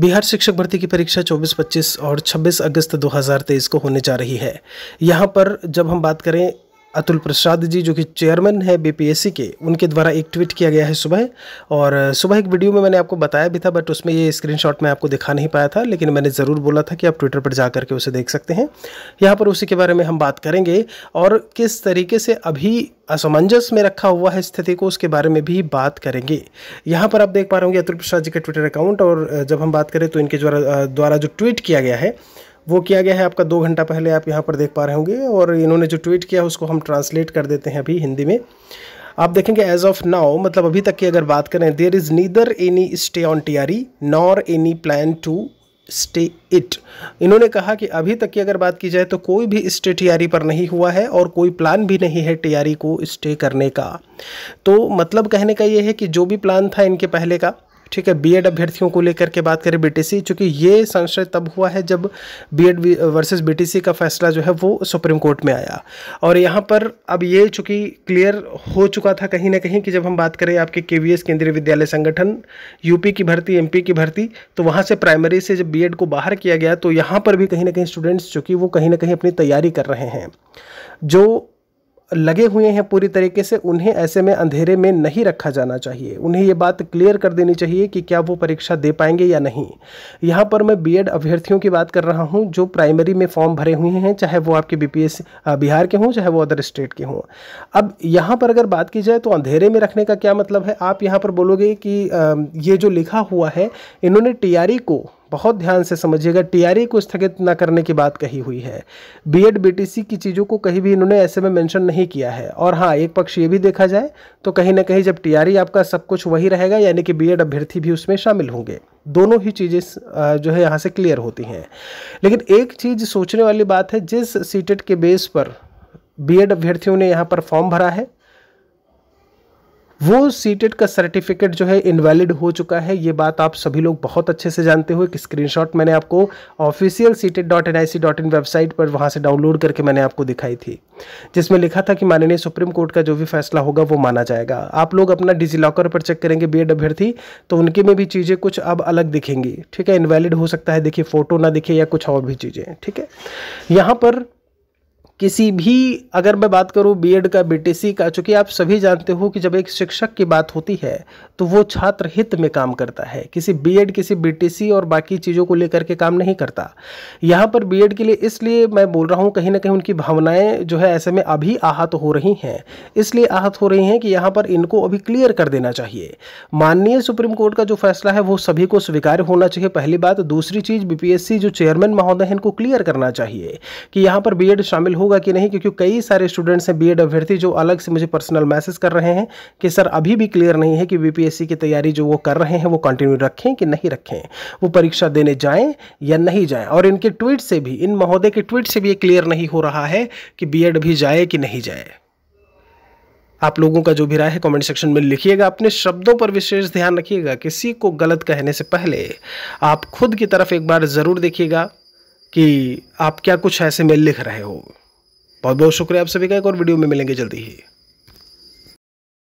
बिहार शिक्षक भर्ती की परीक्षा 24, 25 और 26 अगस्त 2023 को होने जा रही है यहाँ पर जब हम बात करें अतुल प्रसाद जी जो कि चेयरमैन है बीपीएससी के उनके द्वारा एक ट्वीट किया गया है सुबह और सुबह एक वीडियो में मैंने आपको बताया भी था बट उसमें ये स्क्रीनशॉट मैं आपको दिखा नहीं पाया था लेकिन मैंने ज़रूर बोला था कि आप ट्विटर पर जा करके उसे देख सकते हैं यहाँ पर उसी के बारे में हम बात करेंगे और किस तरीके से अभी असमंजस में रखा हुआ है स्थिति को उसके बारे में भी बात करेंगे यहाँ पर आप देख पा रहे होंगे अतुल प्रसाद जी का ट्विटर अकाउंट और जब हम बात करें तो इनके द्वारा द्वारा जो ट्वीट किया गया है वो किया गया है आपका दो घंटा पहले आप यहाँ पर देख पा रहे होंगे और इन्होंने जो ट्वीट किया उसको हम ट्रांसलेट कर देते हैं अभी हिंदी में आप देखेंगे एज ऑफ नाउ मतलब अभी तक की अगर बात करें there is neither any stay on TRE nor any plan to stay it इन्होंने कहा कि अभी तक की अगर बात की जाए तो कोई भी स्टे टीआरई e पर नहीं हुआ है और कोई प्लान भी नहीं है टीआरई e को स्टे करने का तो मतलब कहने का ये है कि जो भी प्लान था इनके पहले का ठीक है बीएड अभ्यर्थियों को लेकर के बात करें बीटीसी चूंकि ये संशय तब हुआ है जब बीएड वर्सेस बीटीसी का फैसला जो है वो सुप्रीम कोर्ट में आया और यहाँ पर अब ये चूंकि क्लियर हो चुका था कहीं ना कहीं कि जब हम बात करें आपके के केंद्रीय विद्यालय संगठन यूपी की भर्ती एम की भर्ती तो वहाँ से प्राइमरी से जब बी को बाहर किया गया तो यहाँ पर भी कहीं ना कहीं स्टूडेंट्स चूँकि वो कहीं ना कहीं अपनी तैयारी कर रहे हैं जो लगे हुए हैं पूरी तरीके से उन्हें ऐसे में अंधेरे में नहीं रखा जाना चाहिए उन्हें ये बात क्लियर कर देनी चाहिए कि क्या वो परीक्षा दे पाएंगे या नहीं यहाँ पर मैं बीएड अभ्यर्थियों की बात कर रहा हूँ जो प्राइमरी में फॉर्म भरे हुए हैं चाहे वो आपके बी बिहार के हों चाहे वो अदर स्टेट के हों अब यहाँ पर अगर बात की जाए तो अंधेरे में रखने का क्या मतलब है आप यहाँ पर बोलोगे कि ये जो लिखा हुआ है इन्होंने टी e को बहुत ध्यान से समझिएगा टीआरए को स्थगित न करने की बात कही हुई है बीएड बीटीसी की चीज़ों को कहीं भी इन्होंने ऐसे में मेंशन नहीं किया है और हाँ एक पक्ष ये भी देखा जाए तो कहीं ना कहीं जब टीआरई आपका सब कुछ वही रहेगा यानी कि बीएड अभ्यर्थी भी उसमें शामिल होंगे दोनों ही चीज़ें जो है यहाँ से क्लियर होती हैं लेकिन एक चीज़ सोचने वाली बात है जिस सीटेट के बेस पर बीएड अभ्यर्थियों ने यहाँ पर फॉर्म भरा है वो सीटेट का सर्टिफिकेट जो है इनवैलिड हो चुका है ये बात आप सभी लोग बहुत अच्छे से जानते हो एक स्क्रीनशॉट मैंने आपको official CTET dot N I C dot in website पर वहाँ से डाउनलोड करके मैंने आपको दिखाई थी जिसमें लिखा था कि माननीय सुप्रीम कोर्ट का जो भी फैसला होगा वो माना जाएगा आप लोग अपना डिजी लॉकर पर चेक करेंगे बी अभ्यर्थी तो उनके में भी चीज़ें कुछ अब अलग दिखेंगी ठीक है इनवैलिड हो सकता है देखिए फ़ोटो ना दिखे या कुछ और भी चीज़ें ठीक है यहाँ पर किसी भी अगर मैं बात करूं बीएड का बीटीसी का चूँकि आप सभी जानते हो कि जब एक शिक्षक की बात होती है तो वो छात्र हित में काम करता है किसी बीएड किसी बीटीसी और बाकी चीज़ों को लेकर के काम नहीं करता यहाँ पर बीएड के लिए इसलिए मैं बोल रहा हूँ कहीं ना कहीं उनकी भावनाएं जो है ऐसे में अभी आहत हो रही हैं इसलिए आहत हो रही हैं कि यहाँ पर इनको अभी क्लियर कर देना चाहिए माननीय सुप्रीम कोर्ट का जो फैसला है वो सभी को स्वीकार होना चाहिए पहली बात दूसरी चीज़ बीपीएससी जो चेयरमैन महोदय हैं इनको क्लियर करना चाहिए कि यहाँ पर बी शामिल हो होगा कि नहीं क्योंकि कई सारे स्टूडेंट्स हैं बीएड अभ्यर्थी जो अलग से मुझे पर्सनल मैसेज कर रहे हैं कि सर अभी भी क्लियर नहीं है कि बीपीएससी की तैयारी जो वो कर रहे हैं वो कंटिन्यू रखें कि नहीं रखें वो परीक्षा देने जाएँ या नहीं जाएँ और इनके ट्वीट से भी इन महोदय के ट्वीट से भी ये क्लियर नहीं हो रहा है कि बी भी जाए कि नहीं जाए आप लोगों का जो भी राय है कमेंट सेक्शन में लिखिएगा अपने शब्दों पर विशेष ध्यान रखिएगा किसी को गलत कहने से पहले आप खुद की तरफ एक बार ज़रूर देखिएगा कि आप क्या कुछ ऐसे में लिख रहे हो बहुत बहुत शुक्रिया आप सभी का एक और वीडियो में मिलेंगे जल्दी ही